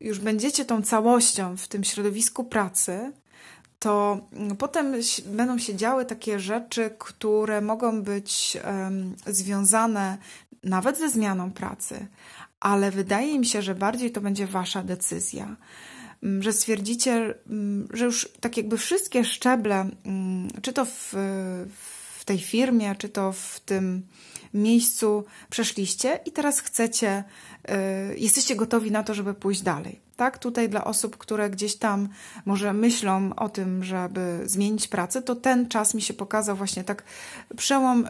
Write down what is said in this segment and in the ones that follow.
już będziecie tą całością w tym środowisku pracy, to mm, potem będą się działy takie rzeczy, które mogą być um, związane nawet ze zmianą pracy, ale wydaje mi się, że bardziej to będzie wasza decyzja. Mm, że stwierdzicie, mm, że już tak jakby wszystkie szczeble, czy to w, w tej firmie, czy to w tym miejscu przeszliście i teraz chcecie, y, jesteście gotowi na to, żeby pójść dalej. Tak, tutaj dla osób, które gdzieś tam może myślą o tym, żeby zmienić pracę, to ten czas mi się pokazał właśnie tak przełom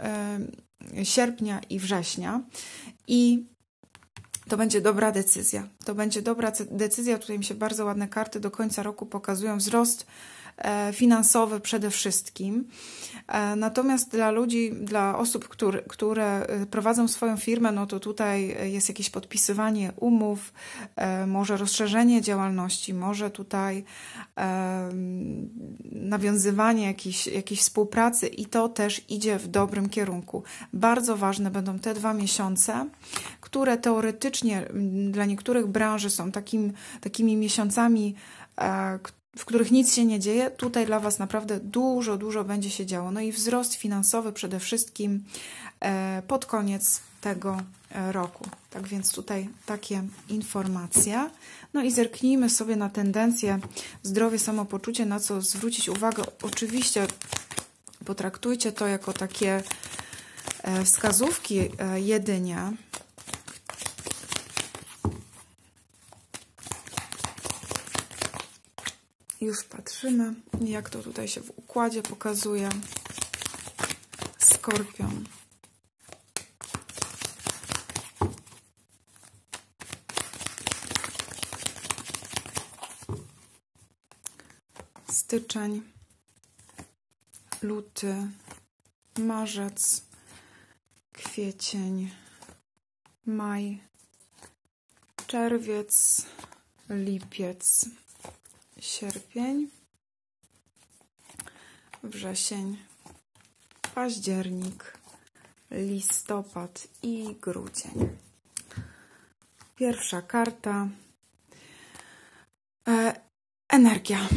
y, sierpnia i września. I to będzie dobra decyzja. To będzie dobra decyzja. Tutaj mi się bardzo ładne karty do końca roku pokazują wzrost E, finansowy przede wszystkim. E, natomiast dla ludzi, dla osób, które, które prowadzą swoją firmę, no to tutaj e, jest jakieś podpisywanie umów, może rozszerzenie działalności, może tutaj nawiązywanie jakiejś, jakiejś współpracy i to też idzie w dobrym kierunku. Bardzo ważne będą te dwa miesiące, które teoretycznie dla niektórych branży są takim, takimi miesiącami, w których nic się nie dzieje, tutaj dla Was naprawdę dużo, dużo będzie się działo. No i wzrost finansowy przede wszystkim e, pod koniec tego e, roku. Tak więc tutaj takie informacje. No i zerknijmy sobie na tendencję zdrowie, samopoczucie, na co zwrócić uwagę. Oczywiście potraktujcie to jako takie e, wskazówki jedynie, Już patrzymy, jak to tutaj się w układzie pokazuje. Skorpion. Styczeń, luty, marzec, kwiecień, maj, czerwiec, lipiec sierpień, wrzesień, październik, listopad i grudzień. Pierwsza karta. E, energia.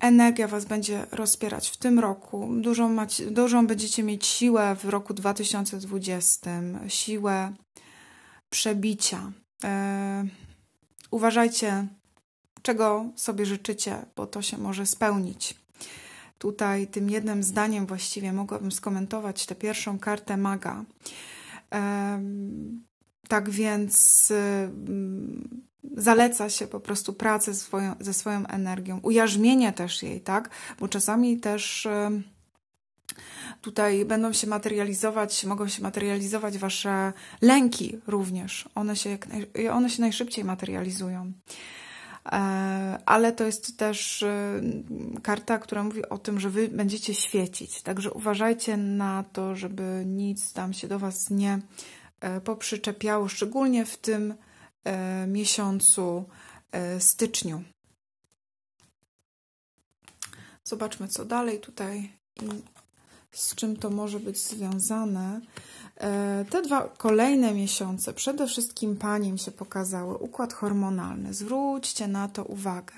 Energia Was będzie rozpierać w tym roku. Dużą, macie, dużą będziecie mieć siłę w roku 2020, siłę przebicia. E, uważajcie czego sobie życzycie, bo to się może spełnić. Tutaj tym jednym zdaniem właściwie mogłabym skomentować tę pierwszą kartę maga. Tak więc mm, zaleca się po prostu pracę swoją, ze swoją energią, ujarzmienie też jej, tak? Bo czasami też tutaj będą się materializować, mogą się materializować wasze lęki również. One się, one się najszybciej materializują. E, ale to jest też e, karta, która mówi o tym, że wy będziecie świecić. Także uważajcie na to, żeby nic tam się do was nie e, poprzyczepiało, szczególnie w tym miesiącu styczniu. Zobaczmy, co dalej tutaj i z czym to może być związane. E, te dwa kolejne miesiące przede wszystkim paniem się pokazały układ hormonalny. Zwróćcie na to uwagę.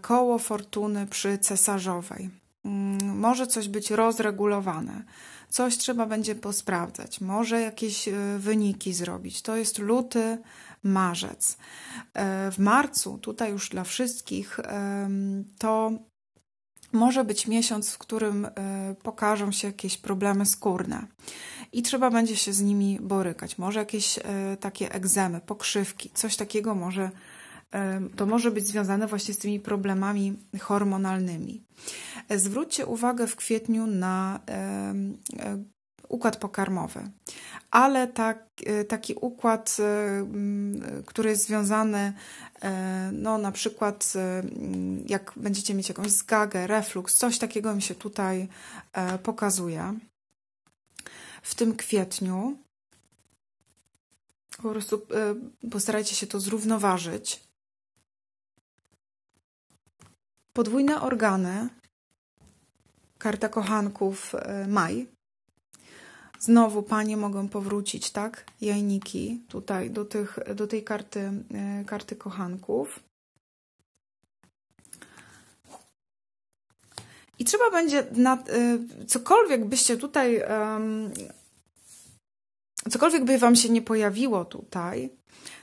Koło fortuny przy cesarzowej. Mm, może coś być rozregulowane, coś trzeba będzie posprawdzać, może jakieś e, wyniki zrobić. To jest luty, marzec. E, w marcu, tutaj już dla wszystkich, to może być miesiąc, w którym e, pokażą się jakieś problemy skórne i trzeba będzie się z nimi borykać. Może jakieś e, takie egzemy, pokrzywki, coś takiego może. E, to może być związane właśnie z tymi problemami hormonalnymi. Zwróćcie uwagę w kwietniu na układ pokarmowy, ale tak, e, taki układ, e, który jest związany, e, no na przykład jak będziecie mieć jakąś zgagę, reflux, coś takiego mi się tutaj pokazuje. W tym kwietniu po prostu postarajcie się to zrównoważyć. Podwójne organy, karta kochanków maj, Znowu panie mogą powrócić, tak? Jajniki tutaj do, tych, do tej karty, e, karty kochanków. I trzeba będzie na, e, cokolwiek byście tutaj, cokolwiek by Wam się nie pojawiło tutaj,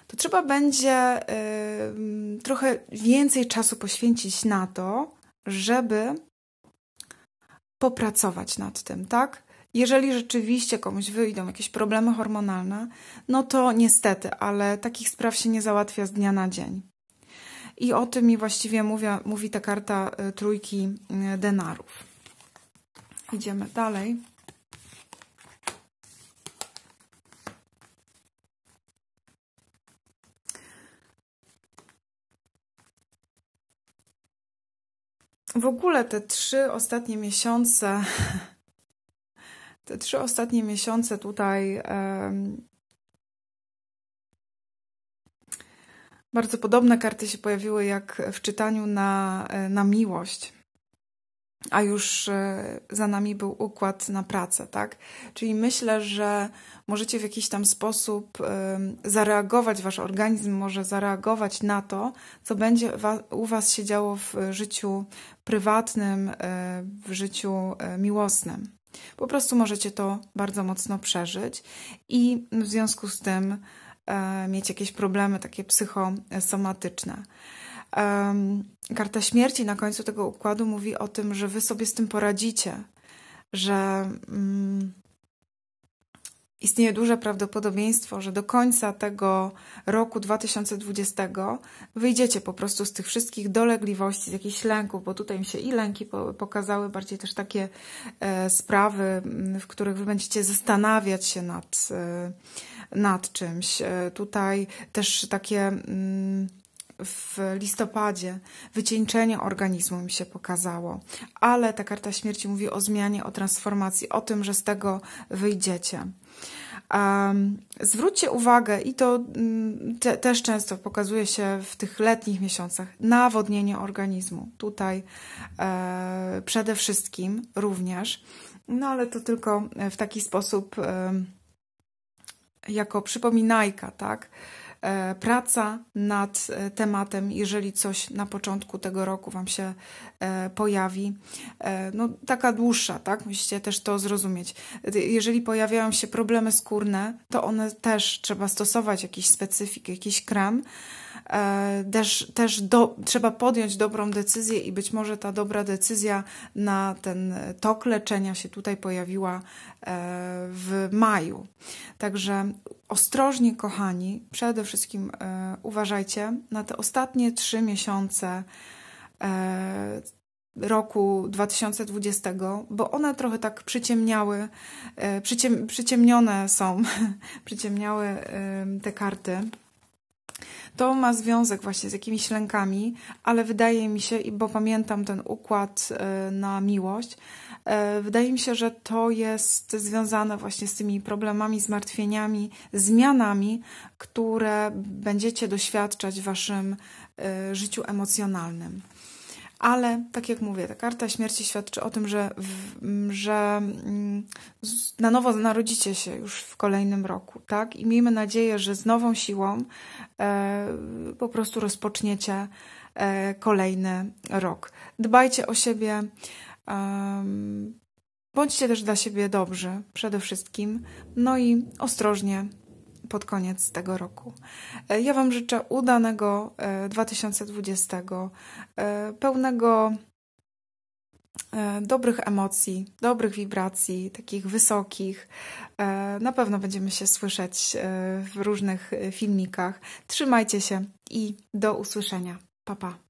to trzeba będzie trochę więcej czasu poświęcić na to, żeby popracować nad tym, tak? Jeżeli rzeczywiście komuś wyjdą jakieś problemy hormonalne, no to niestety, ale takich spraw się nie załatwia z dnia na dzień. I o tym mi właściwie mówi ta karta y, trójki y, denarów. Idziemy dalej. W ogóle te trzy ostatnie miesiące te trzy ostatnie miesiące tutaj um, bardzo podobne karty się pojawiły jak w czytaniu na, e, na miłość. A już e, za nami był układ na pracę, tak? Czyli myślę, że możecie w jakiś tam sposób zareagować, wasz organizm może zareagować na to, co będzie u was się działo w życiu prywatnym, e, w życiu miłosnym. Po prostu możecie to bardzo mocno przeżyć i w związku z tym e, mieć jakieś problemy takie psychosomatyczne. E, karta śmierci na końcu tego układu mówi o tym, że wy sobie z tym poradzicie, że mm, istnieje duże prawdopodobieństwo, że do końca tego roku 2020 wyjdziecie po prostu z tych wszystkich dolegliwości, z jakichś lęków, bo tutaj mi się i lęki pokazały, bardziej też takie e, sprawy, w których wy będziecie zastanawiać się nad, e, nad czymś. E, tutaj też takie mm, w listopadzie wycieńczenie organizmu mi się pokazało, ale ta karta śmierci mówi o zmianie, o transformacji, o tym, że z tego wyjdziecie zwróćcie uwagę, i to mm, te, też często pokazuje się w tych letnich miesiącach, nawodnienie organizmu. Tutaj e, przede wszystkim również, no ale to tylko e, w taki sposób e, jako przypominajka, tak? E, praca nad e, tematem, jeżeli coś na początku tego roku Wam się e, pojawi. No, taka dłuższa, tak? Musicie też to zrozumieć. Jeżeli pojawiają się problemy skórne, to one też trzeba stosować jakiś specyfik, jakiś krem. Też, też do, trzeba podjąć dobrą decyzję i być może ta dobra decyzja na ten tok leczenia się tutaj pojawiła w maju. Także ostrożnie, kochani, przede wszystkim e, uważajcie na te ostatnie trzy miesiące e, roku 2020, bo one trochę tak przyciemniały, e, przyciemnione są, przyciemniały e, te karty. To ma związek właśnie z jakimiś lękami, ale wydaje mi się, bo pamiętam ten układ e, na miłość, E, wydaje mi się, że to jest związane właśnie z tymi problemami, zmartwieniami, zmianami, które będziecie doświadczać w waszym e, życiu emocjonalnym. Ale tak jak mówię, ta karta śmierci świadczy o tym, że, że mm, na nowo narodzicie się już w kolejnym roku, tak? I miejmy nadzieję, że z nową siłą e, po prostu rozpoczniecie e, kolejny rok. Dbajcie o siebie, Um, bądźcie też dla siebie dobrzy przede wszystkim, no i ostrożnie pod koniec tego roku. E, ja Wam życzę udanego 2020, e, e, pełnego dobrych emocji, dobrych wibracji, takich wysokich. Na pewno będziemy się słyszeć w różnych filmikach. Trzymajcie się i do usłyszenia. Pa, pa.